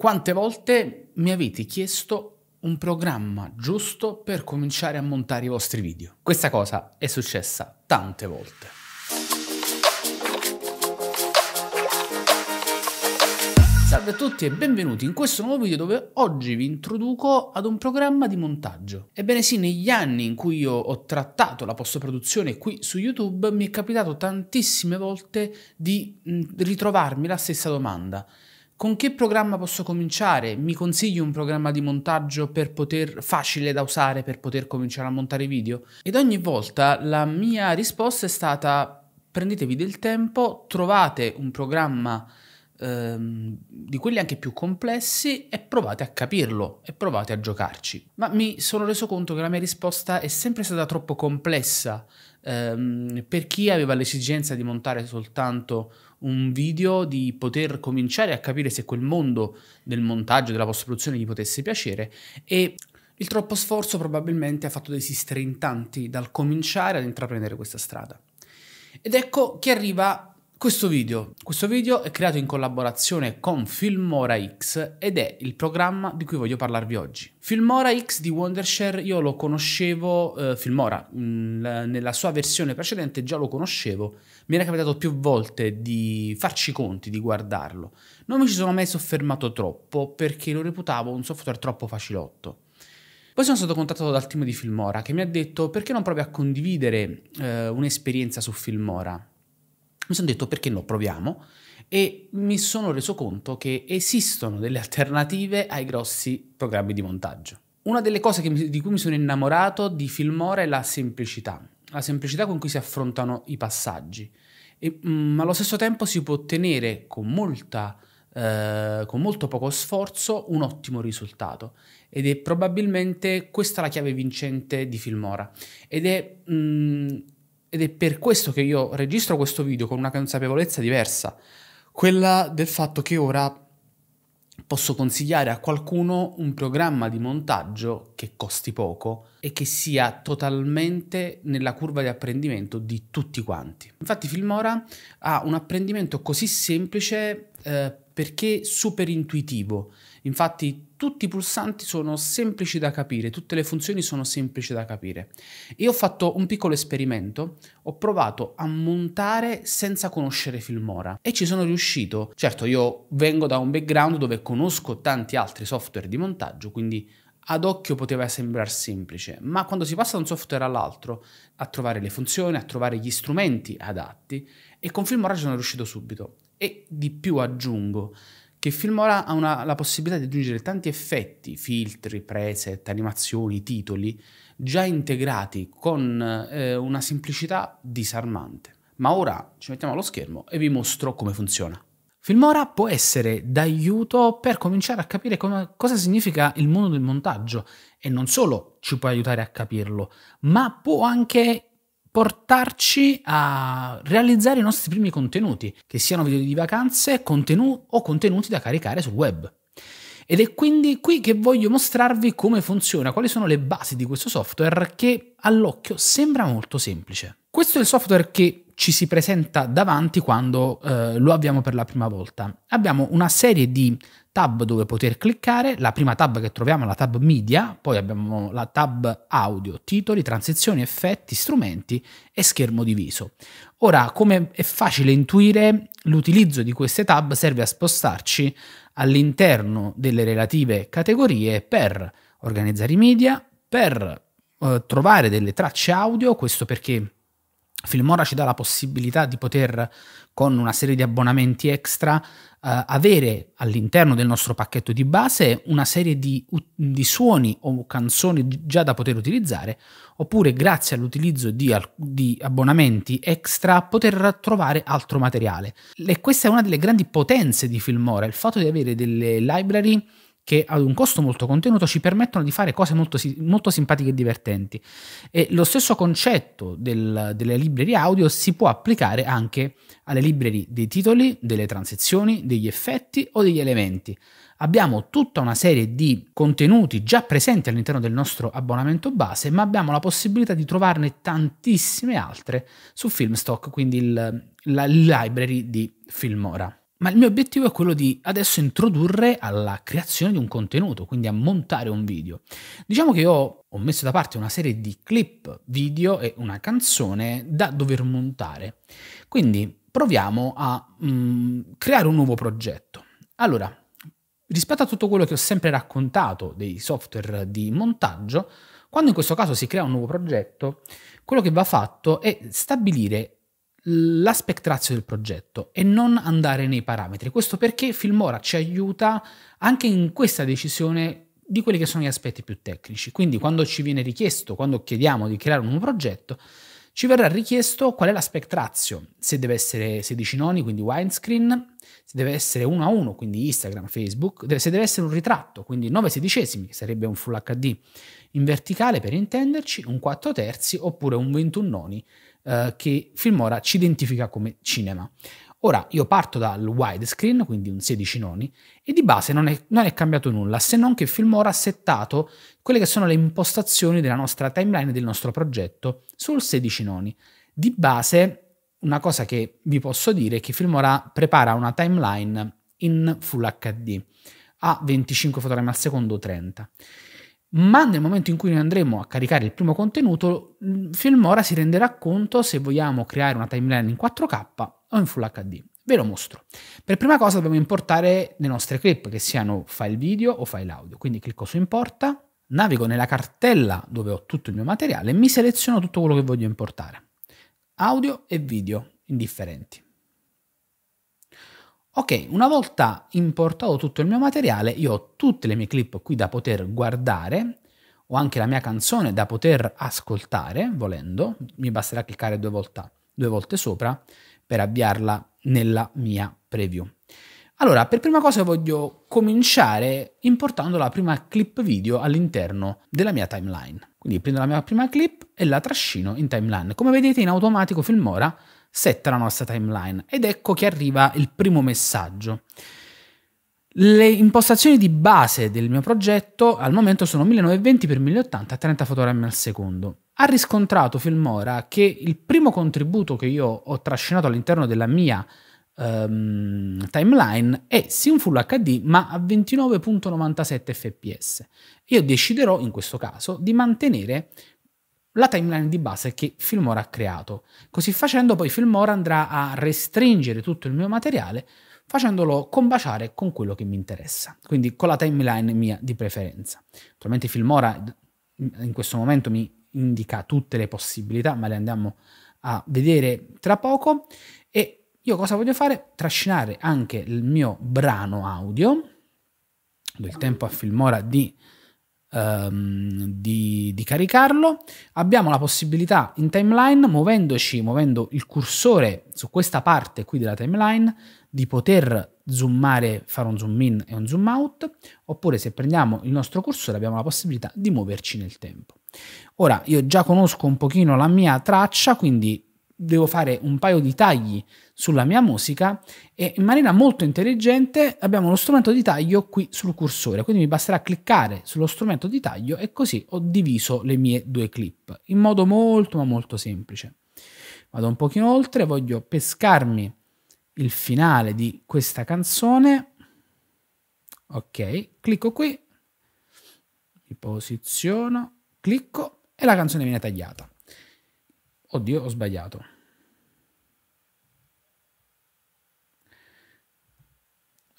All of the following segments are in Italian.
Quante volte mi avete chiesto un programma giusto per cominciare a montare i vostri video? Questa cosa è successa tante volte. Salve a tutti e benvenuti in questo nuovo video dove oggi vi introduco ad un programma di montaggio. Ebbene sì, negli anni in cui io ho trattato la post-produzione qui su YouTube mi è capitato tantissime volte di mm, ritrovarmi la stessa domanda con che programma posso cominciare? Mi consigli un programma di montaggio per poter, facile da usare per poter cominciare a montare video? Ed ogni volta la mia risposta è stata prendetevi del tempo, trovate un programma ehm, di quelli anche più complessi e provate a capirlo e provate a giocarci. Ma mi sono reso conto che la mia risposta è sempre stata troppo complessa ehm, per chi aveva l'esigenza di montare soltanto un un video, di poter cominciare a capire se quel mondo del montaggio, della post-produzione gli potesse piacere e il troppo sforzo probabilmente ha fatto desistere in tanti dal cominciare ad intraprendere questa strada. Ed ecco che arriva questo video. Questo video, è creato in collaborazione con Filmora X ed è il programma di cui voglio parlarvi oggi. Filmora X di Wondershare io lo conoscevo, eh, Filmora, mh, mm, nella sua versione precedente già lo conoscevo, mi era capitato più volte di farci conti, di guardarlo. Non mi ci sono mai soffermato troppo perché lo reputavo un software troppo facilotto. Poi sono stato contattato dal team di Filmora che mi ha detto perché non provi a condividere eh, un'esperienza su Filmora mi sono detto perché no, proviamo e mi sono reso conto che esistono delle alternative ai grossi programmi di montaggio. Una delle cose mi, di cui mi sono innamorato di Filmora è la semplicità, la semplicità con cui si affrontano i passaggi, e, mm, ma allo stesso tempo si può ottenere con, molta, eh, con molto poco sforzo un ottimo risultato ed è probabilmente questa la chiave vincente di Filmora ed è mh, mm, ed è per questo che io registro questo video con una consapevolezza diversa, quella del fatto che ora posso consigliare a qualcuno un programma di montaggio che costi poco e che sia totalmente nella curva di apprendimento di tutti quanti. Infatti Filmora ha un apprendimento così semplice eh, perché super intuitivo. Infatti tutti i pulsanti sono semplici da capire, tutte le funzioni sono semplici da capire. Io ho fatto un piccolo esperimento, ho provato a montare senza conoscere Filmora e ci sono riuscito. Certo, io vengo da un background dove conosco tanti altri software di montaggio, quindi ad occhio poteva sembrare semplice, ma quando si passa da un software all'altro, a trovare le funzioni, a trovare gli strumenti adatti, e con Filmora ci sono riuscito subito. E di più aggiungo che Filmora ha una, la possibilità di aggiungere tanti effetti, filtri, preset, animazioni, titoli, già integrati con eh, una semplicità disarmante. Ma ora ci mettiamo allo schermo e vi mostro come funziona. Filmora può essere d'aiuto per cominciare a capire come, cosa significa il mondo del montaggio e non solo ci può aiutare a capirlo, ma può anche portarci a realizzare i nostri primi contenuti, che siano video di vacanze contenu- o contenuti da caricare sul web. Ed è quindi qui che voglio mostrarvi come funziona, quali sono le basi di questo software che all'occhio sembra molto semplice. Questo è il software che ci si presenta davanti quando eh, lo abbiamo per la prima volta. Abbiamo una serie di tab dove poter cliccare, la prima tab che troviamo è la tab media, poi abbiamo la tab audio, titoli, transizioni, effetti, strumenti e schermo diviso. Ora, come è facile intuire, l'utilizzo di queste tab serve a spostarci all'interno delle relative categorie per organizzare i media, per eh, trovare delle tracce audio, questo perché Filmora ci dà la possibilità di poter, con una serie di abbonamenti extra, eh, avere all'interno del nostro pacchetto di base una serie di, di, suoni o canzoni già da poter utilizzare, oppure grazie all'utilizzo di, di abbonamenti extra poter trovare altro materiale. E questa è una delle grandi potenze di Filmora, il fatto di avere delle library che ad un costo molto contenuto ci permettono di fare cose molto, molto simpatiche e divertenti. E lo stesso concetto del, delle librerie audio si può applicare anche alle librerie dei titoli, delle transizioni, degli effetti o degli elementi. Abbiamo tutta una serie di contenuti già presenti all'interno del nostro abbonamento base, ma abbiamo la possibilità di trovarne tantissime altre su Filmstock, quindi il, la library di Filmora. Ma il mio obiettivo è quello di adesso introdurre alla creazione di un contenuto, quindi a montare un video. Diciamo che ho, ho messo da parte una serie di clip video e una canzone da dover montare. Quindi proviamo a mm, creare un nuovo progetto. Allora, rispetto a tutto quello che ho sempre raccontato dei software di montaggio, quando in questo caso si crea un nuovo progetto, quello che va fatto è stabilire la spectrazio del progetto e non andare nei parametri. Questo perché Filmora ci aiuta anche in questa decisione di quelli che sono gli aspetti più tecnici. Quindi quando ci viene richiesto, quando chiediamo di creare un nuovo progetto, ci verrà richiesto qual è l'aspect ratio, se deve essere 16 noni, quindi widescreen, se deve essere 1 a 1, quindi Instagram, Facebook, se deve essere un ritratto, quindi 9 sedicesimi, che sarebbe un full HD in verticale per intenderci, un 4 terzi oppure un 21 noni eh, che Filmora ci identifica come cinema. Ora io parto dal widescreen, quindi un 16 noni, e di base non è, non è, cambiato nulla, se non che Filmora ha settato quelle che sono le impostazioni della nostra timeline del nostro progetto sul 16 noni. Di base, una cosa che vi posso dire è che Filmora prepara una timeline in Full HD a 25 fotogrammi al secondo 30 ma nel momento in cui noi andremo a caricare il primo contenuto, Filmora si renderà conto se vogliamo creare una timeline in 4K o in Full HD. Ve lo mostro. Per prima cosa dobbiamo importare le nostre clip, che siano file video o file audio. Quindi clicco su importa, navigo nella cartella dove ho tutto il mio materiale e mi seleziono tutto quello che voglio importare. Audio e video indifferenti. Ok, una volta importato tutto il mio materiale, io ho tutte le mie clip qui da poter guardare, ho anche la mia canzone da poter ascoltare, volendo, mi basterà cliccare due, volta, due volte sopra per avviarla nella mia preview. Allora, per prima cosa voglio cominciare importando la prima clip video all'interno della mia timeline. Quindi prendo la mia prima clip e la trascino in timeline. Come vedete in automatico Filmora setta la nostra timeline ed ecco che arriva il primo messaggio. Le impostazioni di base del mio progetto al momento sono 1920x1080 a 30 fotogrammi al secondo. Ha riscontrato Filmora che il primo contributo che io ho trascinato all'interno della mia um, timeline è sia in Full HD ma a 29.97 fps. Io deciderò in questo caso di mantenere la timeline di base che Filmora ha creato. Così facendo poi Filmora andrà a restringere tutto il mio materiale facendolo combaciare con quello che mi interessa, quindi con la timeline mia di preferenza. Naturalmente Filmora in questo momento mi indica tutte le possibilità, ma le andiamo a vedere tra poco. E io cosa voglio fare? Trascinare anche il mio brano audio, do il tempo a Filmora di ehm, di, di, caricarlo. Abbiamo la possibilità in timeline, muovendoci, muovendo il cursore su questa parte qui della timeline, di poter zoomare, fare un zoom in e un zoom out, oppure se prendiamo il nostro cursore abbiamo la possibilità di muoverci nel tempo. Ora, io già conosco un pochino la mia traccia, quindi devo fare un paio di tagli sulla mia musica e in maniera molto intelligente abbiamo lo strumento di taglio qui sul cursore, quindi mi basterà cliccare sullo strumento di taglio e così ho diviso le mie due clip in modo molto ma molto semplice. Vado un pochino oltre, voglio pescarmi il finale di questa canzone. Ok, clicco qui, mi posiziono, clicco e la canzone viene tagliata. Oddio, ho sbagliato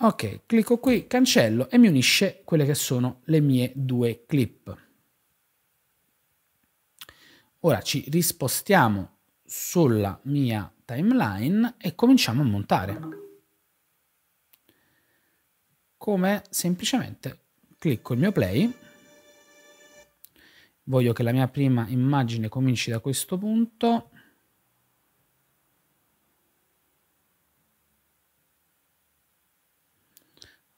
Ok, clicco qui, cancello e mi unisce quelle che sono le mie due clip. Ora ci rispostiamo sulla mia timeline e cominciamo a montare. Come semplicemente clicco il mio play, voglio che la mia prima immagine cominci da questo punto,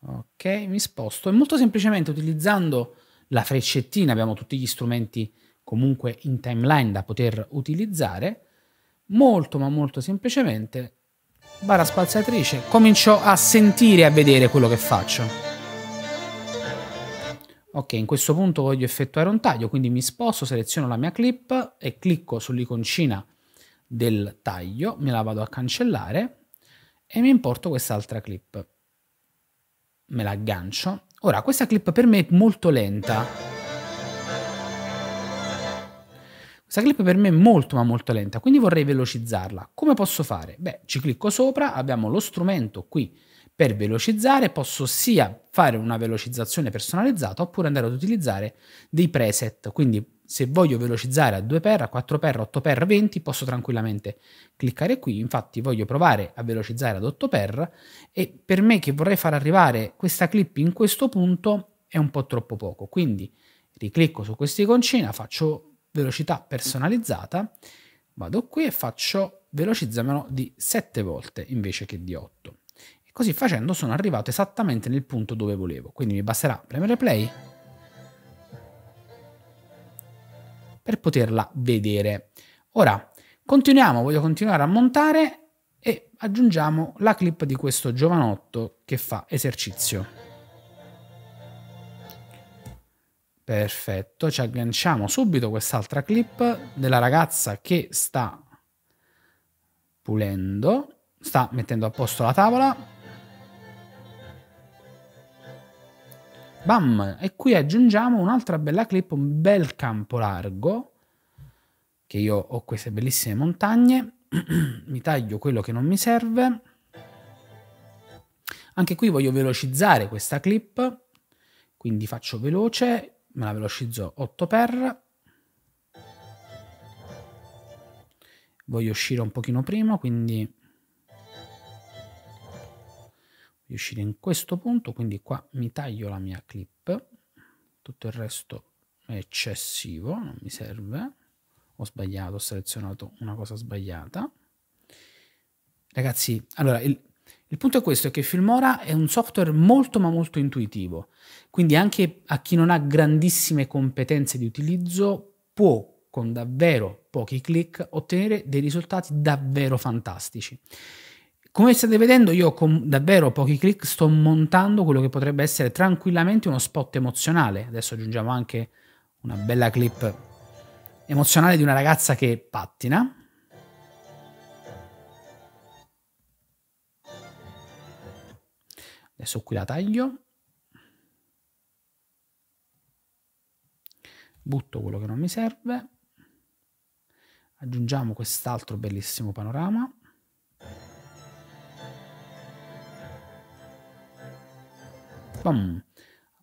Ok, mi sposto e molto semplicemente utilizzando la freccettina, abbiamo tutti gli strumenti comunque in timeline da poter utilizzare, molto ma molto semplicemente barra spaziatrice comincio a sentire e a vedere quello che faccio. Ok, in questo punto voglio effettuare un taglio, quindi mi sposto, seleziono la mia clip e clicco sull'iconcina del taglio, me la vado a cancellare e mi importo quest'altra clip me la aggancio. Ora, questa clip per me è molto lenta. Questa clip per me è molto ma molto lenta, quindi vorrei velocizzarla. Come posso fare? Beh, ci clicco sopra, abbiamo lo strumento qui per velocizzare posso sia fare una velocizzazione personalizzata oppure andare ad utilizzare dei preset, quindi se voglio velocizzare a 2x, a 4x, 8x, 20 posso tranquillamente cliccare qui, infatti voglio provare a velocizzare ad 8x e per me che vorrei far arrivare questa clip in questo punto è un po' troppo poco, quindi riclicco su questa iconcina, faccio velocità personalizzata, vado qui e faccio velocizzamelo di 7 volte invece che di 8. E così facendo sono arrivato esattamente nel punto dove volevo, quindi mi basterà premere play per poterla vedere. Ora continuiamo, voglio continuare a montare e aggiungiamo la clip di questo giovanotto che fa esercizio. Perfetto, ci agganciamo subito quest'altra clip della ragazza che sta pulendo, sta mettendo a posto la tavola Bam! E qui aggiungiamo un'altra bella clip, un bel campo largo, che io ho queste bellissime montagne, mi taglio quello che non mi serve. Anche qui voglio velocizzare questa clip, quindi faccio veloce, me la velocizzo 8x. Voglio uscire un pochino prima, quindi di uscire in questo punto, quindi qua mi taglio la mia clip, tutto il resto è eccessivo, non mi serve, ho sbagliato, ho selezionato una cosa sbagliata. Ragazzi, allora il, il punto è questo, è che Filmora è un software molto ma molto intuitivo, quindi anche a chi non ha grandissime competenze di utilizzo può con davvero pochi clic ottenere dei risultati davvero fantastici. Come state vedendo io con davvero pochi click sto montando quello che potrebbe essere tranquillamente uno spot emozionale. Adesso aggiungiamo anche una bella clip emozionale di una ragazza che pattina. Adesso qui la taglio. Butto quello che non mi serve. Aggiungiamo quest'altro bellissimo panorama. Boom.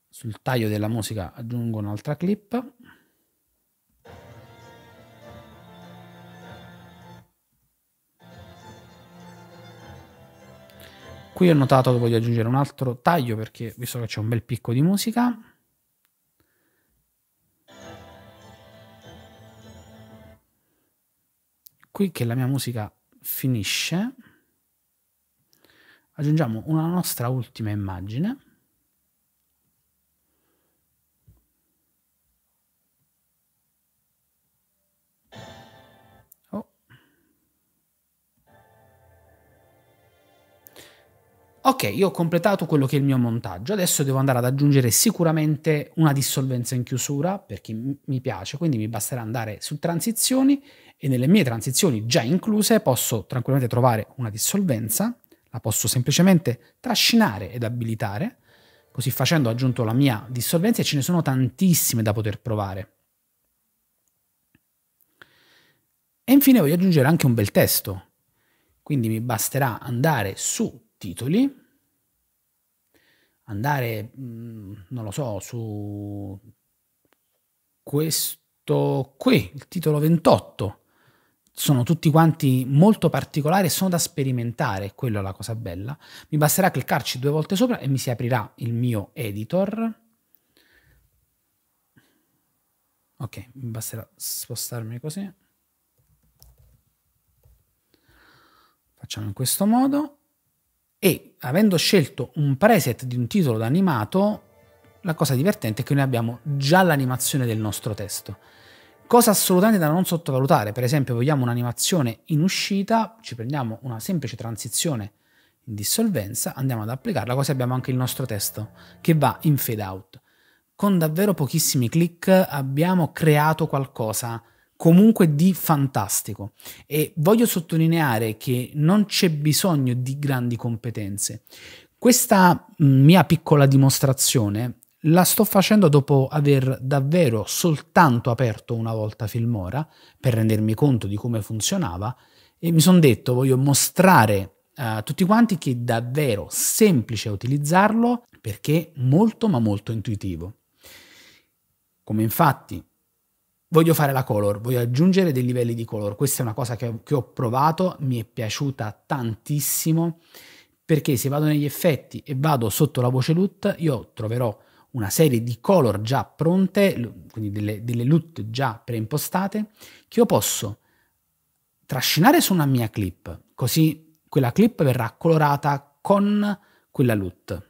Sul taglio della musica aggiungo un'altra clip. Qui ho notato che voglio aggiungere un altro taglio perché visto che c'è un bel picco di musica. Qui che la mia musica finisce aggiungiamo una nostra ultima immagine Ok, io ho completato quello che è il mio montaggio, adesso devo andare ad aggiungere sicuramente una dissolvenza in chiusura per chi mi piace, quindi mi basterà andare su transizioni e nelle mie transizioni già incluse posso tranquillamente trovare una dissolvenza, la posso semplicemente trascinare ed abilitare, così facendo ho aggiunto la mia dissolvenza e ce ne sono tantissime da poter provare. E infine voglio aggiungere anche un bel testo, quindi mi basterà andare su titoli, andare, mm, non lo so, su questo qui, il titolo 28. Sono tutti quanti molto particolari e sono da sperimentare, quella è la cosa bella. Mi basterà cliccarci due volte sopra e mi si aprirà il mio editor. Ok, mi basterà spostarmi così. Facciamo in questo modo. E avendo scelto un preset di un titolo d'animato, la cosa divertente è che noi abbiamo già l'animazione del nostro testo. Cosa assolutamente da non sottovalutare, per esempio vogliamo un'animazione in uscita, ci prendiamo una semplice transizione in dissolvenza, andiamo ad applicarla, così abbiamo anche il nostro testo che va in fade out. Con davvero pochissimi click abbiamo creato qualcosa comunque di fantastico e voglio sottolineare che non c'è bisogno di grandi competenze. Questa mm, mia piccola dimostrazione la sto facendo dopo aver davvero soltanto aperto una volta Filmora per rendermi conto di come funzionava e mi sono detto voglio mostrare eh, a tutti quanti che è davvero semplice utilizzarlo perché molto ma molto intuitivo. Come infatti voglio fare la color, voglio aggiungere dei livelli di color. Questa è una cosa che ho, che ho provato, mi è piaciuta tantissimo, perché se vado negli effetti e vado sotto la voce LUT, io troverò una serie di color già pronte, quindi delle, delle LUT già preimpostate, che io posso trascinare su una mia clip, così quella clip verrà colorata con quella LUT.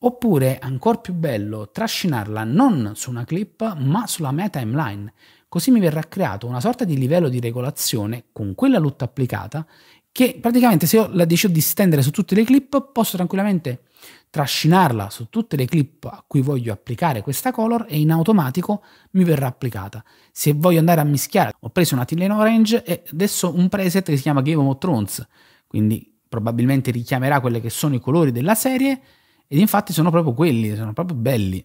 Oppure, ancora più bello, trascinarla non su una clip ma sulla mia timeline, così mi verrà creato una sorta di livello di regolazione con quella LUT applicata che praticamente se io la decido di stendere su tutte le clip posso tranquillamente trascinarla su tutte le clip a cui voglio applicare questa color e in automatico mi verrà applicata. Se voglio andare a mischiare, ho preso una Tillen Orange e adesso un preset che si chiama Game of Thrones, quindi probabilmente richiamerà quelli che sono i colori della serie ed infatti sono proprio quelli, sono proprio belli.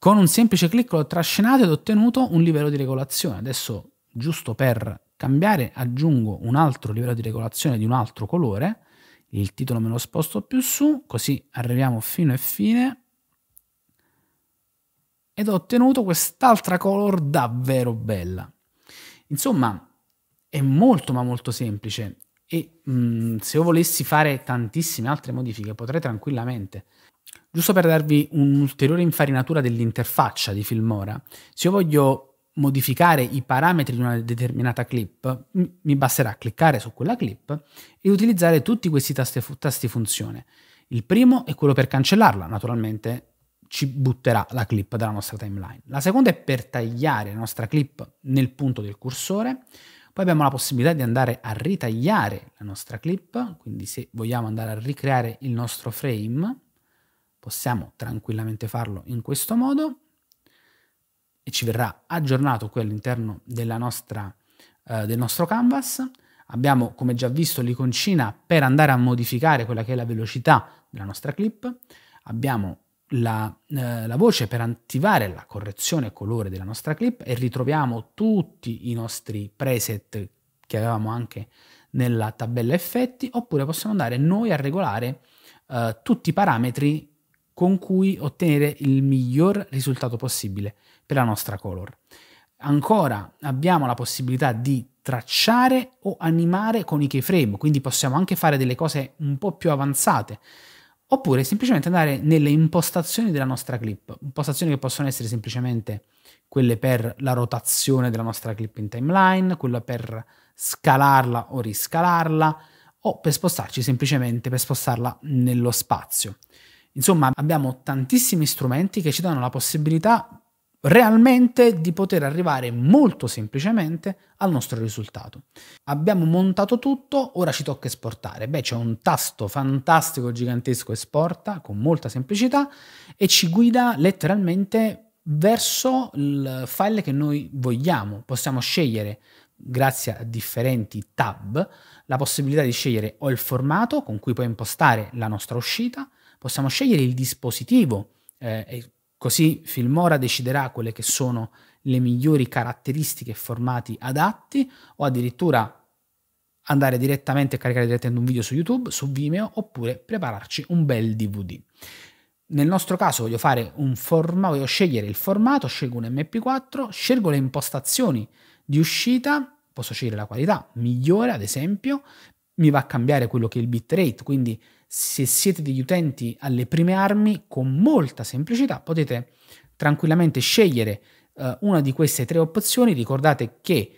Con un semplice clic l'ho trascinato ed ho ottenuto un livello di regolazione. Adesso, giusto per cambiare, aggiungo un altro livello di regolazione di un altro colore. Il titolo me lo sposto più su, così arriviamo fino e fine. Ed ho ottenuto quest'altra color davvero bella. Insomma, è molto ma molto semplice e mh, mm, se io volessi fare tantissime altre modifiche, potrei tranquillamente. Giusto per darvi un'ulteriore infarinatura dell'interfaccia di Filmora, se io voglio modificare i parametri di una determinata clip, mi basterà cliccare su quella clip e utilizzare tutti questi tasti, tasti funzione. Il primo è quello per cancellarla, naturalmente ci butterà la clip dalla nostra timeline. La seconda è per tagliare la nostra clip nel punto del cursore. Poi abbiamo la possibilità di andare a ritagliare la nostra clip, quindi se vogliamo andare a ricreare il nostro frame, possiamo tranquillamente farlo in questo modo e ci verrà aggiornato qui all'interno eh, del nostro canvas. Abbiamo, come già visto, l'iconcina per andare a modificare quella che è la velocità della nostra clip. Abbiamo la, eh, la, voce per attivare la correzione colore della nostra clip e ritroviamo tutti i nostri preset che avevamo anche nella tabella effetti oppure possiamo andare noi a regolare eh, tutti i parametri con cui ottenere il miglior risultato possibile per la nostra color. Ancora abbiamo la possibilità di tracciare o animare con i keyframe, quindi possiamo anche fare delle cose un po' più avanzate oppure semplicemente andare nelle impostazioni della nostra clip, impostazioni che possono essere semplicemente quelle per la rotazione della nostra clip in timeline, quella per scalarla o riscalarla, o per spostarci semplicemente per spostarla nello spazio. Insomma, abbiamo tantissimi strumenti che ci danno la possibilità realmente di poter arrivare molto semplicemente al nostro risultato. Abbiamo montato tutto, ora ci tocca esportare. Beh, c'è un tasto fantastico, gigantesco, esporta con molta semplicità e ci guida letteralmente verso il file che noi vogliamo. Possiamo scegliere, grazie a differenti tab, la possibilità di scegliere o il formato con cui puoi impostare la nostra uscita, possiamo scegliere il dispositivo eh, Così Filmora deciderà quelle che sono le migliori caratteristiche e formati adatti o addirittura andare direttamente a caricare direttamente un video su YouTube, su Vimeo oppure prepararci un bel DVD. Nel nostro caso voglio fare un formato, voglio scegliere il formato, scelgo un MP4, scelgo le impostazioni di uscita, posso scegliere la qualità migliore ad esempio, mi va a cambiare quello che è il bitrate, quindi se siete degli utenti alle prime armi, con molta semplicità potete tranquillamente scegliere eh, una di queste tre opzioni. Ricordate che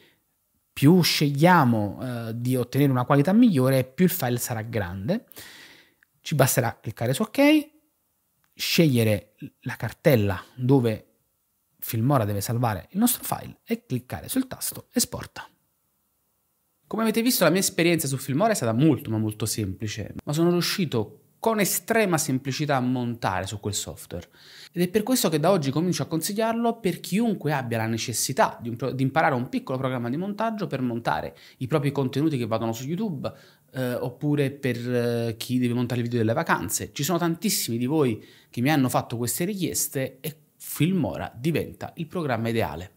più scegliamo eh, di ottenere una qualità migliore, più il file sarà grande. Ci basterà cliccare su OK, scegliere la cartella dove Filmora deve salvare il nostro file e cliccare sul tasto esporta. Come avete visto la mia esperienza su Filmora è stata molto ma molto semplice, ma sono riuscito con estrema semplicità a montare su quel software. Ed è per questo che da oggi comincio a consigliarlo per chiunque abbia la necessità di, un, di imparare un piccolo programma di montaggio per montare i propri contenuti che vadano su YouTube, eh, oppure per eh, chi deve montare i video delle vacanze. Ci sono tantissimi di voi che mi hanno fatto queste richieste e Filmora diventa il programma ideale.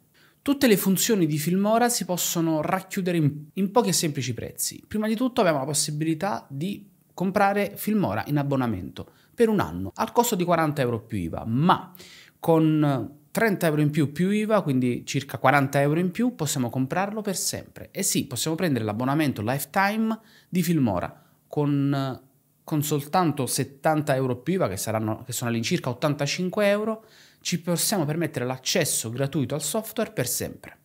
Tutte le funzioni di Filmora si possono racchiudere in, in pochi e semplici prezzi. Prima di tutto abbiamo la possibilità di comprare Filmora in abbonamento per un anno al costo di 40 euro più IVA, ma con 30 euro in più più IVA, quindi circa 40 euro in più, possiamo comprarlo per sempre. E sì, possiamo prendere l'abbonamento lifetime di Filmora con, con soltanto 70 euro più IVA, che, saranno, che sono all'incirca 85 euro, ci possiamo permettere l'accesso gratuito al software per sempre.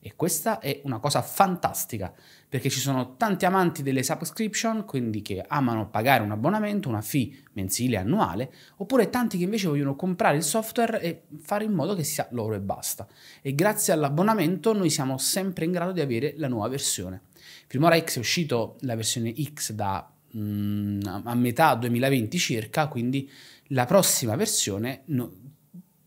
E questa è una cosa fantastica, perché ci sono tanti amanti delle subscription, quindi che amano pagare un abbonamento, una fee mensile, annuale, oppure tanti che invece vogliono comprare il software e fare in modo che sia loro e basta. E grazie all'abbonamento noi siamo sempre in grado di avere la nuova versione. Filmora X è uscito la versione X da mm, a metà 2020 circa, quindi la prossima versione... No,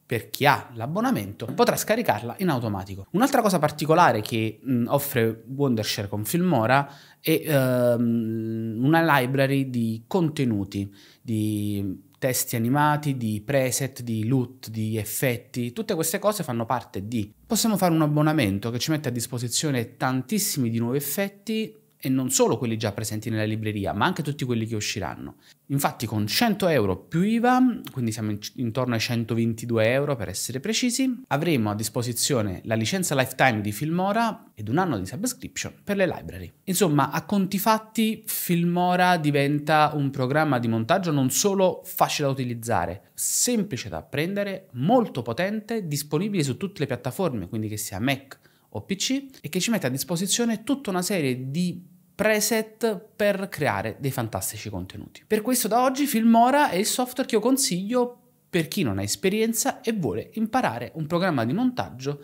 per chi ha l'abbonamento potrà scaricarla in automatico. Un'altra cosa particolare che mh, offre Wondershare con Filmora è ehm, una library di contenuti, di testi animati, di preset, di loot, di effetti, tutte queste cose fanno parte di... Possiamo fare un abbonamento che ci mette a disposizione tantissimi di nuovi effetti e non solo quelli già presenti nella libreria, ma anche tutti quelli che usciranno. Infatti con 100 euro più IVA, quindi siamo intorno ai 122 euro per essere precisi, avremo a disposizione la licenza lifetime di Filmora ed un anno di subscription per le library. Insomma, a conti fatti, Filmora diventa un programma di montaggio non solo facile da utilizzare, semplice da apprendere, molto potente, disponibile su tutte le piattaforme, quindi che sia Mac, o PC e che ci mette a disposizione tutta una serie di preset per creare dei fantastici contenuti. Per questo da oggi Filmora è il software che io consiglio per chi non ha esperienza e vuole imparare un programma di montaggio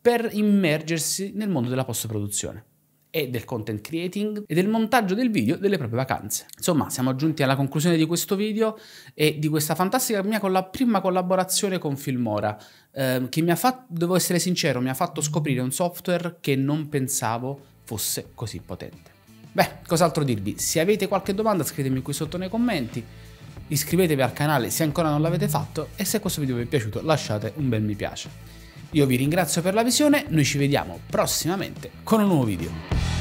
per immergersi nel mondo della post-produzione e del content creating e del montaggio del video delle proprie vacanze. Insomma, siamo giunti alla conclusione di questo video e di questa fantastica mia colla prima collaborazione con Filmora, ehm, che mi ha fatto, devo essere sincero, mi ha fatto scoprire un software che non pensavo fosse così potente. Beh, cos'altro dirvi? Se avete qualche domanda scrivetemi qui sotto nei commenti, iscrivetevi al canale se ancora non l'avete fatto e se questo video vi è piaciuto lasciate un bel mi piace. Io vi ringrazio per la visione, noi ci vediamo prossimamente con un nuovo video.